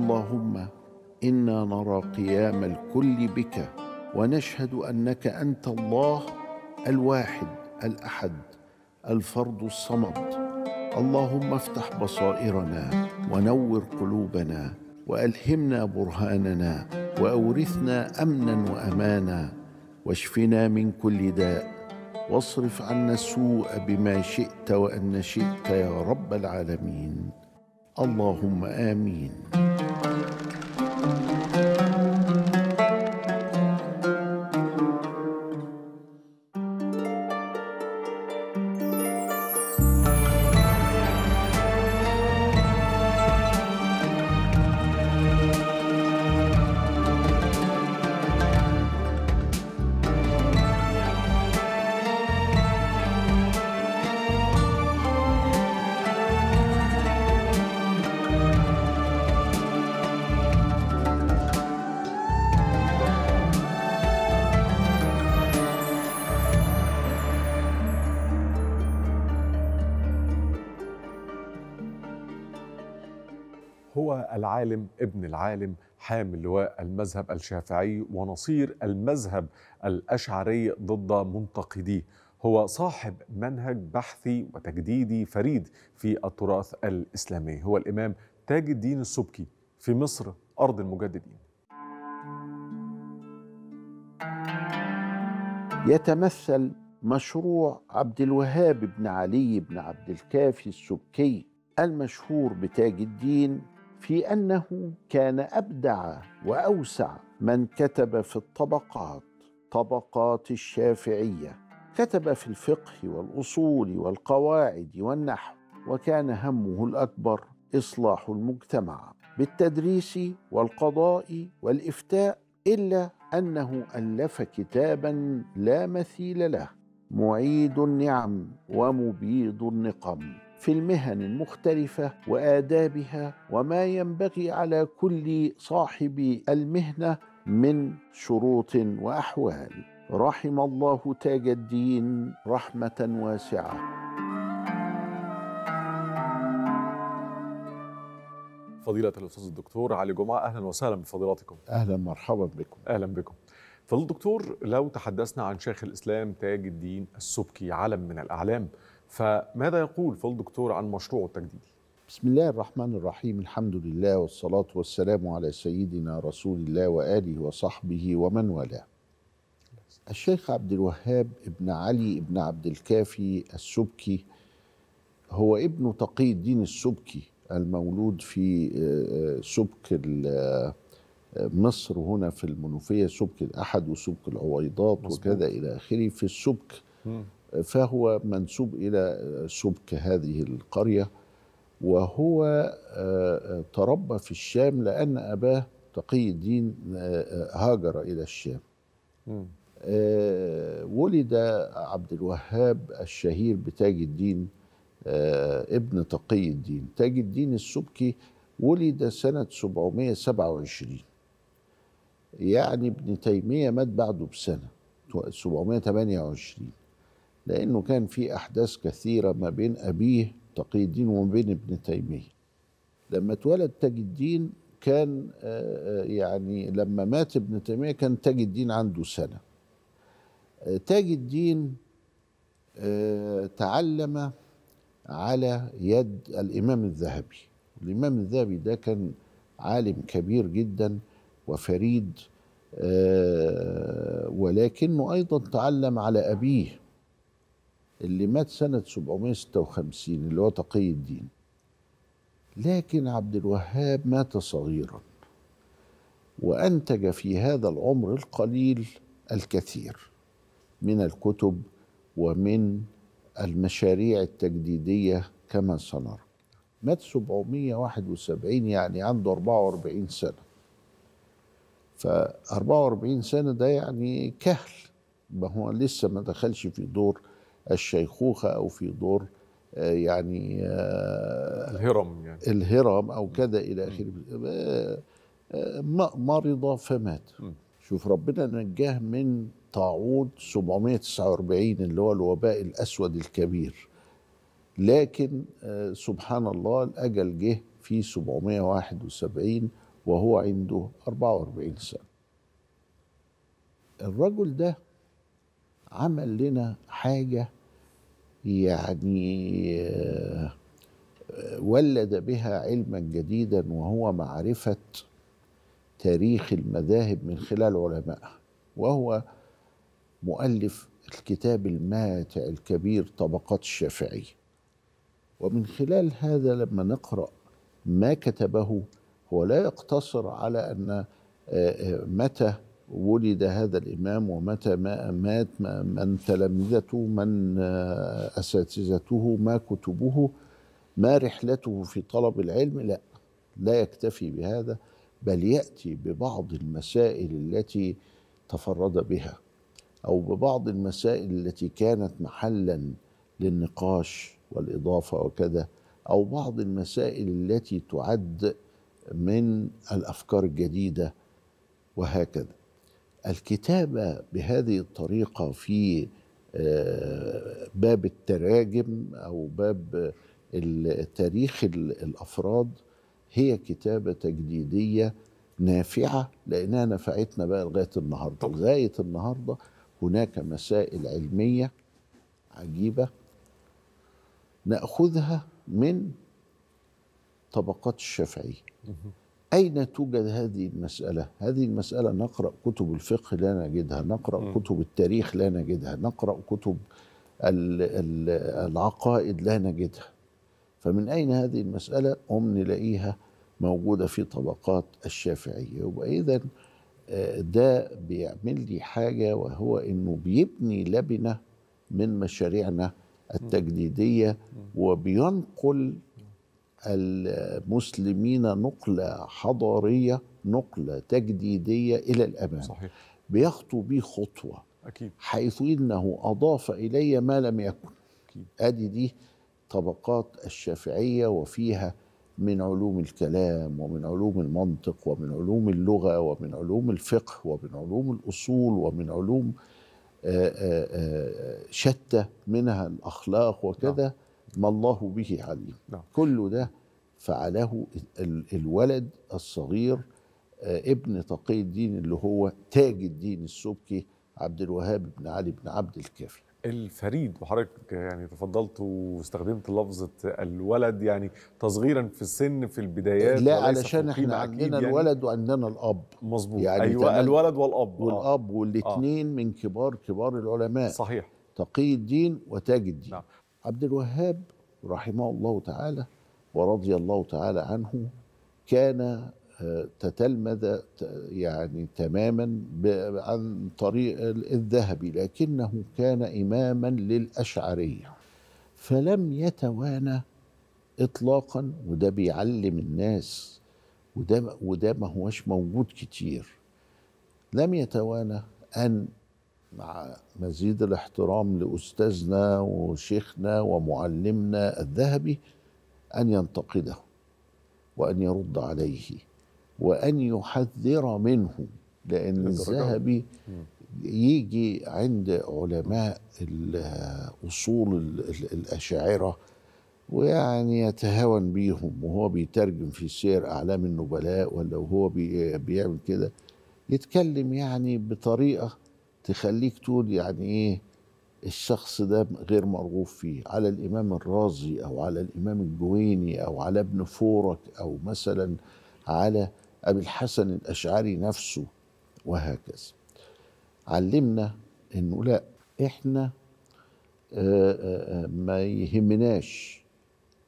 اللهم انا نرى قيام الكل بك ونشهد انك انت الله الواحد الاحد الفرد الصمد اللهم افتح بصائرنا ونور قلوبنا والهمنا برهاننا واورثنا امنا وامانا واشفنا من كل داء واصرف عنا السوء بما شئت وان شئت يا رب العالمين اللهم امين العالم ابن العالم حامل لواء المذهب الشافعي ونصير المذهب الاشعري ضد منتقديه هو صاحب منهج بحثي وتجديدي فريد في التراث الاسلامي هو الامام تاج الدين السبكي في مصر ارض المجددين يتمثل مشروع عبد الوهاب بن علي بن عبد الكافي السبكي المشهور بتاج الدين في انه كان ابدع واوسع من كتب في الطبقات طبقات الشافعيه كتب في الفقه والاصول والقواعد والنحو وكان همه الاكبر اصلاح المجتمع بالتدريس والقضاء والافتاء الا انه الف كتابا لا مثيل له معيد النعم ومبيد النقم في المهن المختلفه وادابها وما ينبغي على كل صاحب المهنه من شروط واحوال رحم الله تاج الدين رحمه واسعه فضيلة الأستاذ الدكتور علي جمعة أهلا وسهلا بفضيلتكم أهلا مرحبا بكم أهلا بكم فضيلة الدكتور لو تحدثنا عن شيخ الإسلام تاج الدين السبكي علم من الأعلام فماذا يقول فضل الدكتور عن مشروعه التجديدي؟ بسم الله الرحمن الرحيم الحمد لله والصلاة والسلام على سيدنا رسول الله وآله وصحبه ومن والاه الشيخ عبد الوهاب ابن علي ابن عبد الكافي السبكي هو ابن تقي الدين السبكي المولود في آه، آه، سبك آه، مصر هنا في المنوفية سبك الأحد وسبك العويضات وكذا إلى آخره في السبك فهو منسوب إلى سبك هذه القرية وهو آه، آه، تربى في الشام لأن أباه تقي الدين آه، هاجر إلى الشام ولد عبد الوهاب الشهير بتاج الدين ابن تقي الدين تاج الدين السبكي ولد سنة 727 يعني ابن تيمية مات بعده بسنة 728 لأنه كان في أحداث كثيرة ما بين أبيه تقي الدين وما بين ابن تيمية لما اتولد تاج الدين كان آه، آه، يعني لما مات ابن تيمية كان تاج الدين عنده سنة آه، تاج الدين تعلم على يد الإمام الذهبي الإمام الذهبي ده كان عالم كبير جدا وفريد ولكنه أيضا تعلم على أبيه اللي مات سنة 756 اللي هو تقي الدين لكن عبد الوهاب مات صغيرا وأنتج في هذا العمر القليل الكثير من الكتب ومن المشاريع التجديدية كما سنرى مات 771 يعني عنده 44 سنة ف 44 سنة ده يعني كهل ما هو لسه ما دخلش في دور الشيخوخه او في دور آه، يعني آه، الهرم يعني الهرم او كذا الى اخره آه، مرض فمات شوف ربنا نجاه من طاعون 749 اللي هو الوباء الاسود الكبير لكن سبحان الله الاجل جه في 771 وهو عنده 44 سنه الرجل ده عمل لنا حاجة يعني آه، ولد بها علما جديدا وهو معرفة تاريخ المذاهب من خلال علمائها وهو مؤلف الكتاب الماتع الكبير طبقات الشافعية ومن خلال هذا لما نقرأ ما كتبه هو لا يقتصر على أن آه، آه، متى ولد هذا الإمام ومتى ما مات ما من تلامذته من آه، أساتذته ما كتبه ما رحلته في طلب العلم لا لا يكتفي بهذا بل يأتي ببعض المسائل التي تفرد بها أو ببعض المسائل التي كانت محلا للنقاش والإضافة وكذا أو بعض المسائل التي تعد من الأفكار الجديدة وهكذا الكتابة بهذه الطريقة في آه، باب التراجم أو باب تاريخ الأفراد هي كتابة تجديدية نافعة لأنها نفعتنا بقى لغاية النهاردة لغاية النهاردة هناك مسائل علمية عجيبة نأخذها من طبقات الشافعية أين توجد هذه المسألة؟ هذه المسألة نقرأ كتب الفقه لا نجدها نقرأ كتب التاريخ لا نجدها نقرأ كتب العقائد لا نجدها فمن أين هذه المسألة؟ هم نلاقيها موجودة في طبقات الشافعية وإذا آه، ده بيعمل لي حاجة وهو أنه بيبني لبنة من مشاريعنا التجديدية وبينقل المسلمين نقلة حضارية نقلة تجديدية إلى الأمام صحيح. بيخطو بي خطوة أكيد. حيث إنه أضاف إلي ما لم يكن أدي دي طبقات الشافعية وفيها من علوم الكلام ومن علوم المنطق ومن علوم اللغة ومن علوم الفقه ومن علوم الأصول ومن علوم آه، آه، آه، شتى منها الأخلاق وكذا نعم. ما الله به عليم نعم. كل ده فعله الولد الصغير آه، ابن تقي الدين اللي هو تاج الدين السبكي عبد الوهاب بن علي بن عبد الكافي الفريد وحضرتك يعني تفضلت واستخدمت لفظة الولد يعني تصغيرا في السن في البدايات لا علشان احنا عندنا يعني الولد وعندنا الأب مظبوط يعني أيوة الولد والأب آه. والأب والاثنين آه. من كبار كبار العلماء صحيح تقي الدين وتاج الدين نعم عبد الوهاب رحمه الله تعالى ورضي الله تعالى عنه كان آه، تتلمذ يعني تماما عن طريق الذهبي لكنه كان إماما للأشعرية فلم يتوانى إطلاقا وده بيعلم الناس وده, وده ما هوش موجود كتير لم يتوانى أن مع مزيد الاحترام لاستاذنا وشيخنا ومعلمنا الذهبي ان ينتقده وان يرد عليه وان يحذر منه لان الذهبي يجي عند علماء اصول الاشاعره ويعني يتهاون بيهم وهو بيترجم في سير اعلام النبلاء ولا وهو بيعمل كده يتكلم يعني بطريقه تخليك تقول يعني ايه الشخص ده غير مرغوب فيه على الامام الرازي او على الامام الجويني او على ابن فورك او مثلا على ابي الحسن الاشعري نفسه وهكذا علمنا انه لا احنا آه، آه، آه، ما يهمناش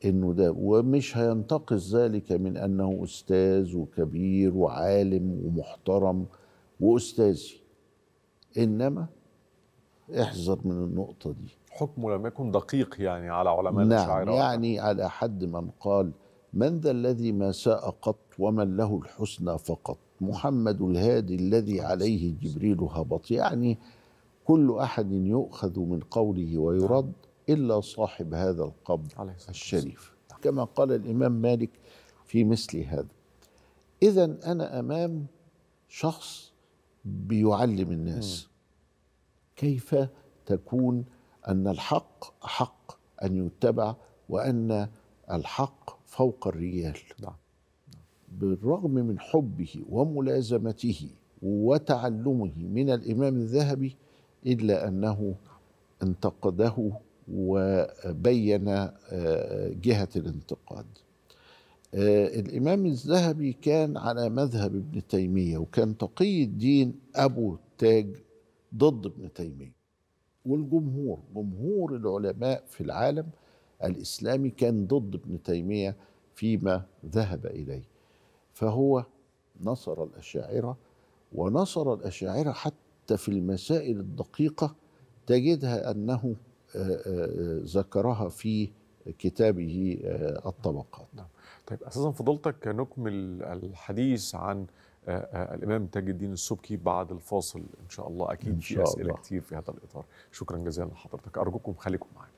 انه ده ومش هينتقص ذلك من انه استاذ وكبير وعالم ومحترم واستاذي انما احذر من النقطه دي حكمه لم يكن دقيق يعني على علماء نعم يعني على حد من قال من ذا الذي ما ساء قط ومن له الحسنى فقط محمد الهادي الذي عليه جبريل هبط يعني كل احد يؤخذ من قوله ويرد الا صاحب هذا القبر الشريف كما قال الامام مالك في مثل هذا اذا انا امام شخص بيعلم الناس كيف تكون ان الحق حق ان يتبع وان الحق فوق الرجال نعم. بالرغم من حبه وملازمته وتعلمه من الامام الذهبي الا انه انتقده وبين آه، جهه الانتقاد آه، الإمام الذهبي كان على مذهب ابن تيمية وكان تقي الدين أبو تاج ضد ابن تيمية والجمهور جمهور العلماء في العالم الإسلامي كان ضد ابن تيمية فيما ذهب إليه فهو نصر الأشاعرة ونصر الأشاعرة حتى في المسائل الدقيقة تجدها أنه آه، آه، ذكرها في كتابه آه، الطبقات نعم. طيب أساسا فضلتك نكمل الحديث عن آه، آه، الإمام تاج الدين السبكي بعد الفاصل إن شاء الله أكيد في أسئلة كتير في هذا الإطار شكرا جزيلا لحضرتك أرجوكم خليكم معنا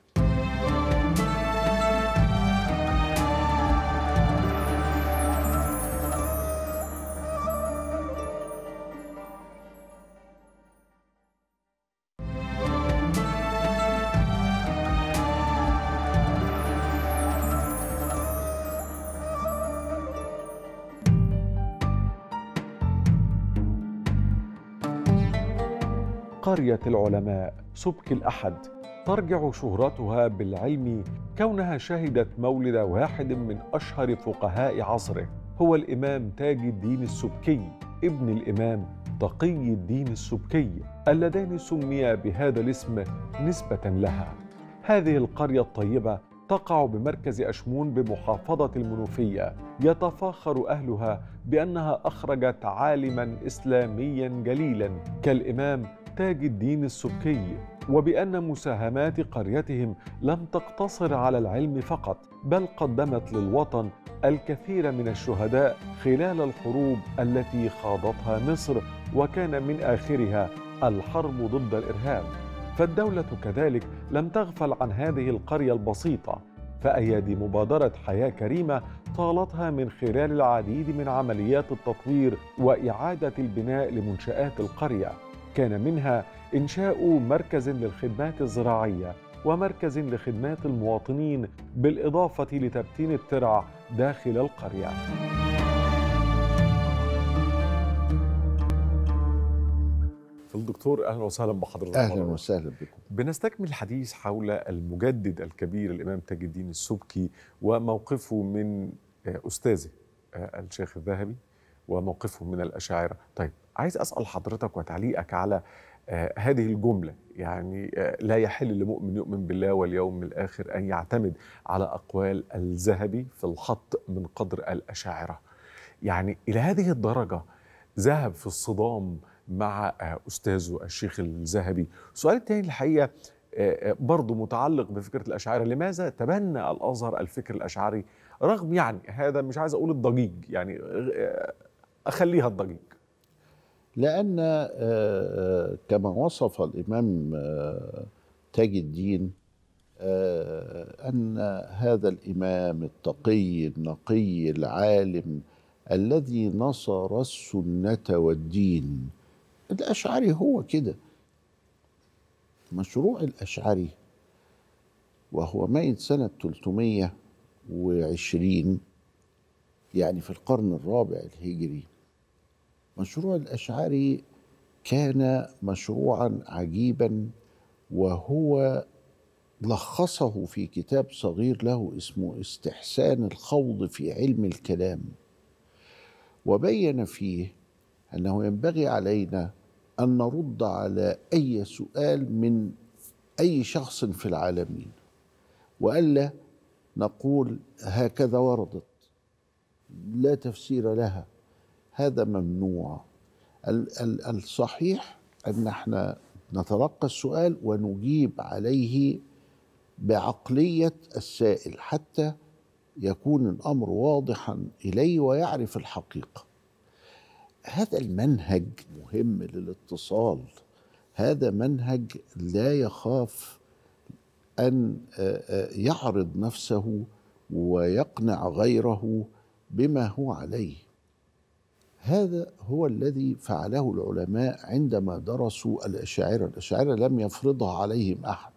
العلماء سبك الأحد ترجع شهرتها بالعلم كونها شهدت مولد واحد من أشهر فقهاء عصره هو الإمام تاج الدين السبكي ابن الإمام تقي الدين السبكي اللذان سميا بهذا الاسم نسبة لها هذه القرية الطيبة تقع بمركز أشمون بمحافظة المنوفية يتفاخر أهلها بأنها أخرجت عالما إسلاميا جليلا كالإمام تاج الدين السكي وبان مساهمات قريتهم لم تقتصر على العلم فقط بل قدمت للوطن الكثير من الشهداء خلال الحروب التي خاضتها مصر وكان من اخرها الحرب ضد الارهاب فالدوله كذلك لم تغفل عن هذه القريه البسيطه فايادي مبادره حياه كريمه طالتها من خلال العديد من عمليات التطوير واعاده البناء لمنشات القريه كان منها إنشاء مركز للخدمات الزراعية ومركز لخدمات المواطنين بالإضافة لتبتين الترع داخل القرية الدكتور اهلا وسهلا بحضرتك اهلا وسهلا بكم بنستكمل الحديث حول المجدد الكبير الامام تاج الدين السبكي وموقفه من آه، استاذه آه، الشيخ الذهبي وموقفه من الاشاعره طيب عايز اسال حضرتك وتعليقك على آه، هذه الجمله يعني آه، لا يحل لمؤمن يؤمن بالله واليوم الاخر ان يعتمد على اقوال الذهبي في الحط من قدر الاشاعره يعني الى هذه الدرجه ذهب في الصدام مع آه، استاذه الشيخ الذهبي السؤال الثاني الحقيقه برضه متعلق بفكره الاشاعره لماذا تبنى الازهر الفكر الاشعري رغم يعني هذا مش عايز اقول الضجيج يعني اخليها الضجيج لأن آه، آه، كما وصف الإمام آه، تاج الدين أن هذا الإمام التقي النقي العالم الذي نصر السنة والدين الأشعري هو كده مشروع الأشعري وهو ميت سنة 320 يعني في القرن الرابع الهجري مشروع الأشعري كان مشروعا عجيبا وهو لخصه في كتاب صغير له اسمه استحسان الخوض في علم الكلام وبين فيه انه ينبغي علينا ان نرد على اي سؤال من اي شخص في العالمين والا نقول هكذا وردت لا تفسير لها هذا ممنوع الصحيح ان احنا نتلقى السؤال ونجيب عليه بعقليه السائل حتى يكون الامر واضحا اليه ويعرف الحقيقه هذا المنهج مهم للاتصال هذا منهج لا يخاف ان يعرض نفسه ويقنع غيره بما هو عليه هذا هو الذي فعله العلماء عندما درسوا الأشاعرة الأشاعرة لم يفرضها عليهم أحد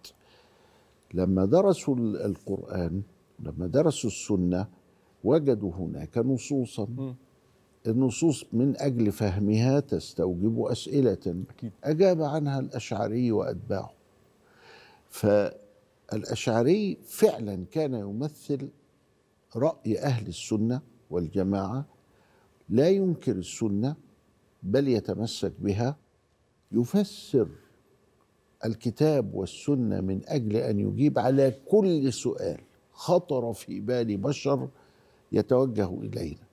لما درسوا القرآن لما درسوا السنة وجدوا هناك نصوصا النصوص من أجل فهمها تستوجب أسئلة أكيد. أجاب عنها الأشعري وأتباعه فالأشعري فعلا كان يمثل رأي أهل السنة والجماعة لا ينكر السنه بل يتمسك بها يفسر الكتاب والسنه من اجل ان يجيب على كل سؤال خطر في بال بشر يتوجه الينا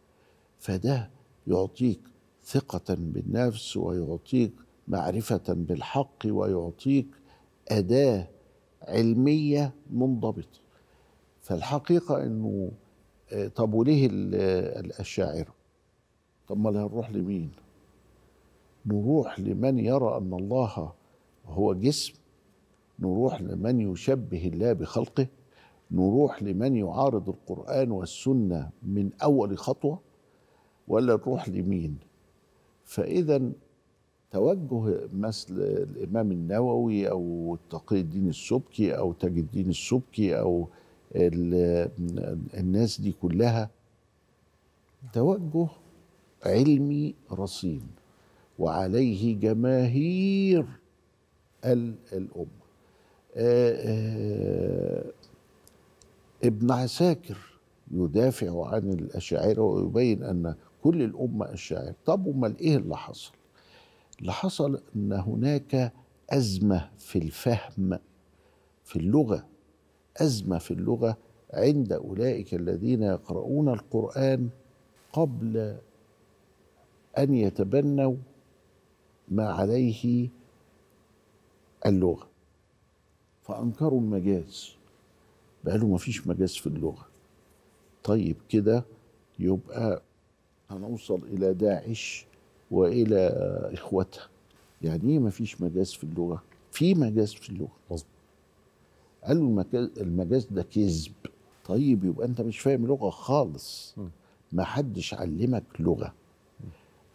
فده يعطيك ثقه بالنفس ويعطيك معرفه بالحق ويعطيك اداه علميه منضبطه فالحقيقه انه طب وليه آه، آه، الاشاعره طب ما هنروح لمين نروح لمن يرى أن الله هو جسم نروح لمن يشبه الله بخلقه نروح لمن يعارض القرآن والسنة من أول خطوة ولا نروح لمين فإذا توجه مثل الإمام النووي أو تقي الدين السبكي أو تاج الدين السبكي أو الناس دي كلها توجه علمي رصين وعليه جماهير الأمة آه، آه، ابن عساكر يدافع عن الأشاعرة ويبين أن كل الأمة أشاعرة طب أمال إيه اللي حصل اللي حصل أن هناك أزمة في الفهم في اللغة أزمة في اللغة عند أولئك الذين يقرؤون القرآن قبل أن يتبنوا ما عليه اللغة فأنكروا المجاز قالوا ما فيش مجاز في اللغة طيب كده يبقى هنوصل إلى داعش وإلى إخوتها يعني إيه ما فيش مجاز في اللغة؟ في مجاز في اللغة مظبوط قالوا المجاز ده كذب طيب يبقى أنت مش فاهم لغة خالص ما حدش علمك لغة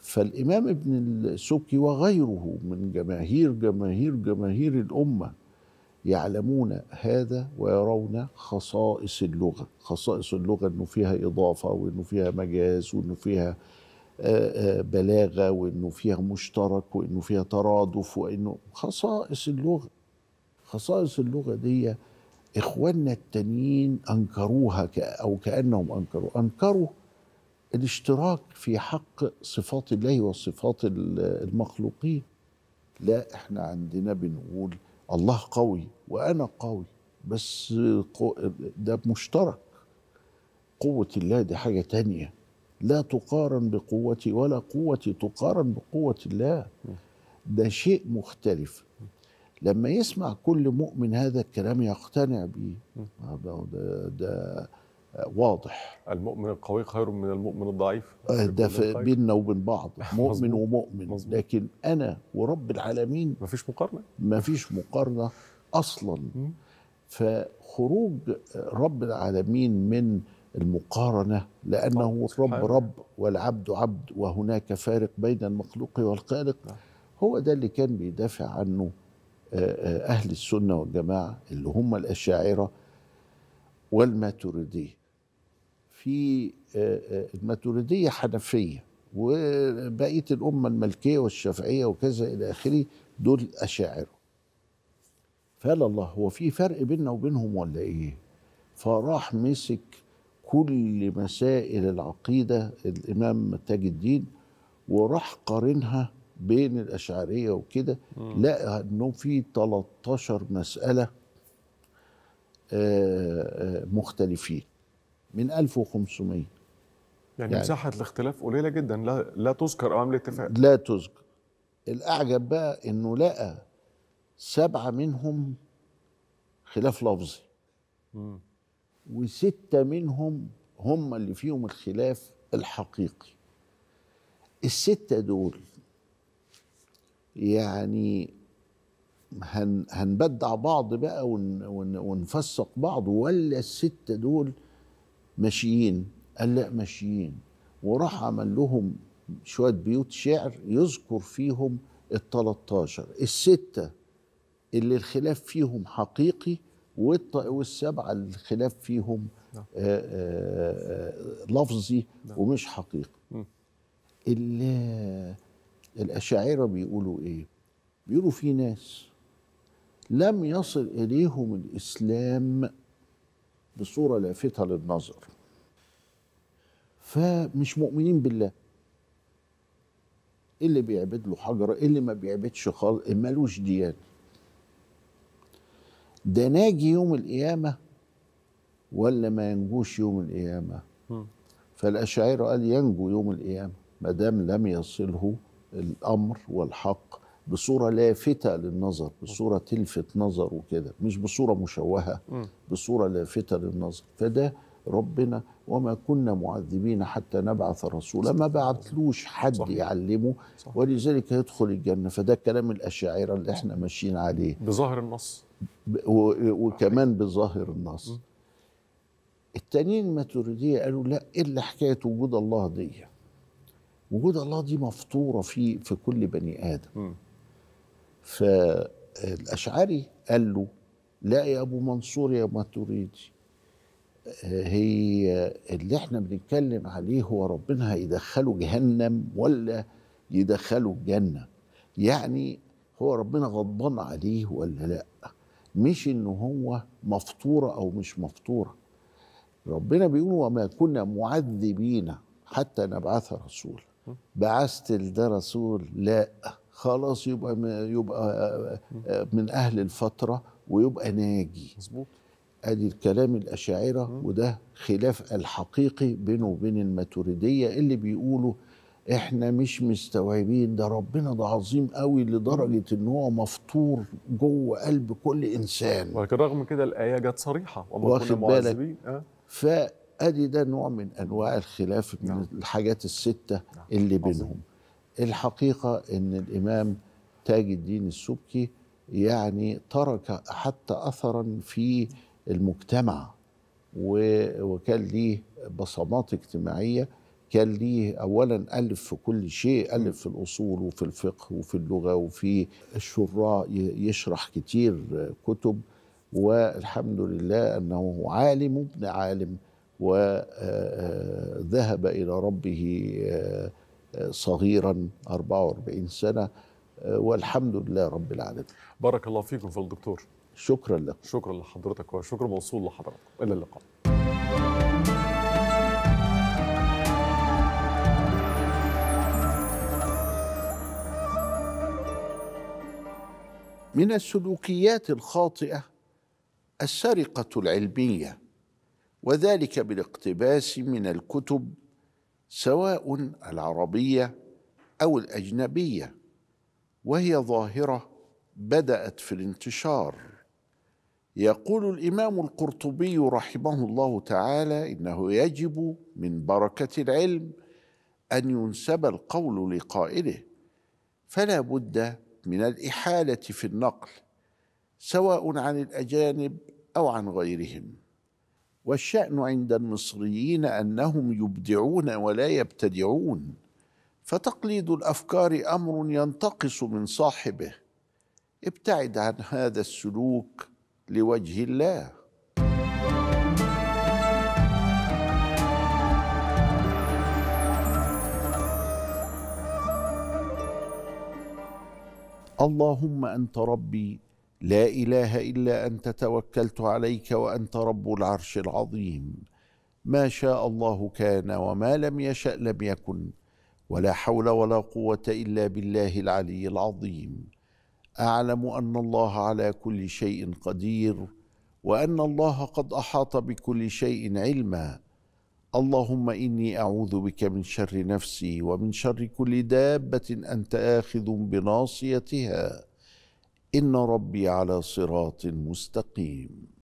فالإمام ابن السبكي وغيره من جماهير جماهير جماهير الأمة يعلمون هذا ويرون خصائص اللغة خصائص اللغة أنه فيها إضافة وأنه فيها مجاز وأنه فيها آه، آه، بلاغة وأنه فيها مشترك وأنه فيها ترادف وأنه خصائص اللغة خصائص اللغة دي إخواننا التانيين أنكروها أو كأنهم أنكروا أنكروا الاشتراك في حق صفات الله وصفات المخلوقين لا احنا عندنا بنقول الله قوي وانا قوي بس ده مشترك قوة الله دي حاجة تانية لا تقارن بقوتي ولا قوتي تقارن بقوة الله ده شيء مختلف لما يسمع كل مؤمن هذا الكلام يقتنع بيه آه، ده, ده واضح المؤمن القوي خير من المؤمن الضعيف آه، ده بيننا وبين بعض مؤمن ومؤمن مزبوط. لكن انا ورب العالمين مفيش مقارنه مفيش مقارنه اصلا فخروج آه، رب العالمين من المقارنه لانه الرب رب, رب والعبد عبد وهناك فارق بين المخلوق والخالق نعم. هو ده اللي كان بيدافع عنه آه، اهل السنه والجماعه اللي هم الاشاعره والماتريديه في آه، آه، الماتريديه حنفيه وبقيه الامه المالكيه والشافعيه وكذا الى اخره دول اشاعره فقال الله هو في فرق بيننا وبينهم ولا ايه فراح مسك كل مسائل العقيده الامام تاج الدين وراح قارنها بين الاشعريه وكده لقى انه في 13 مساله آه، مختلفين من 1500 يعني, يعني مساحة الاختلاف قليلة جدا لا لا تذكر أمام الاتفاق لا تذكر الأعجب بقى إنه لقى سبعة منهم خلاف لفظي امم وستة منهم هم اللي فيهم الخلاف الحقيقي الستة دول يعني هن هنبدع بعض بقى ون ون ونفسق بعض ولا الستة دول ماشيين قال لا ماشيين وراح عمل لهم شويه بيوت شعر يذكر فيهم ال 13 السته اللي الخلاف فيهم حقيقي والسبعه اللي الخلاف فيهم آآ نعم. آآ آه، آه، آه، لفظي نعم. ومش حقيقي الاشاعره بيقولوا ايه بيقولوا في ناس لم يصل اليهم الاسلام بصورة لافتة للنظر فمش مؤمنين بالله إيه اللي بيعبد له حجر إيه اللي ما بيعبدش خالص إيه مالوش ديان ده ناجي يوم القيامة ولا ما ينجوش يوم القيامة فالأشاعرة قال ينجو يوم القيامة ما دام لم يصله الأمر والحق بصوره لافته للنظر بصوره تلفت نظر وكده مش بصوره مشوهه بصوره لافته للنظر فده ربنا وما كنا معذبين حتى نبعث رسولا ما بعتلوش حد صحيح. يعلمه صحيح. ولذلك هيدخل الجنه فده كلام الاشاعره اللي احنا ماشيين عليه بظاهر النص وكمان بظاهر النص التانيين تريديه قالوا لا إيه الا حكايه وجود الله دي وجود الله دي مفطوره في في كل بني ادم م. فالأشعري قال له لا يا أبو منصور يا ما تريدي هي اللي احنا بنتكلم عليه هو ربنا هيدخله جهنم ولا يدخله الجنة يعني هو ربنا غضبان عليه ولا لا مش ان هو مفطورة او مش مفطورة ربنا بيقول وما كنا معذبين حتى نبعث رسول بعثت ده رسول لا خلاص يبقى يبقى آه، آه، من اهل الفتره ويبقى ناجي مظبوط ادي الكلام الاشاعره وده خلاف الحقيقي بينه وبين الماتوريديه اللي بيقولوا احنا مش مستوعبين ده ربنا ده عظيم قوي لدرجه ان هو مفطور جوه قلب كل انسان ولكن رغم كده الايه جت صريحه وما كنا معذبين أه؟ فادي ده نوع من انواع الخلاف من نعم. الحاجات السته نعم. اللي بينهم الحقيقة أن الإمام تاج الدين السبكي يعني ترك حتى أثرا في المجتمع وكان ليه بصمات اجتماعية كان ليه أولا ألف في كل شيء ألف في الأصول وفي الفقه وفي اللغة وفي الشراء يشرح كتير كتب والحمد لله أنه عالم ابن عالم وذهب آه، آه، إلى ربه آه، صغيرا 44 سنة آه، والحمد لله رب العالمين بارك الله فيكم في الدكتور شكرا لك شكرا لحضرتك وشكرا موصول لحضرتك إلى اللقاء من السلوكيات الخاطئة السرقة العلمية وذلك بالاقتباس من الكتب سواء العربيه او الاجنبيه وهي ظاهره بدات في الانتشار يقول الامام القرطبي رحمه الله تعالى انه يجب من بركه العلم ان ينسب القول لقائله فلا بد من الاحاله في النقل سواء عن الاجانب او عن غيرهم والشأن عند المصريين أنهم يبدعون ولا يبتدعون فتقليد الأفكار أمر ينتقص من صاحبه ابتعد عن هذا السلوك لوجه الله اللهم انت ربي لا اله الا انت توكلت عليك وانت رب العرش العظيم ما شاء الله كان وما لم يشا لم يكن ولا حول ولا قوه الا بالله العلي العظيم اعلم ان الله على كل شيء قدير وان الله قد احاط بكل شيء علما اللهم اني اعوذ بك من شر نفسي ومن شر كل دابه انت اخذ بناصيتها ان ربي على صراط مستقيم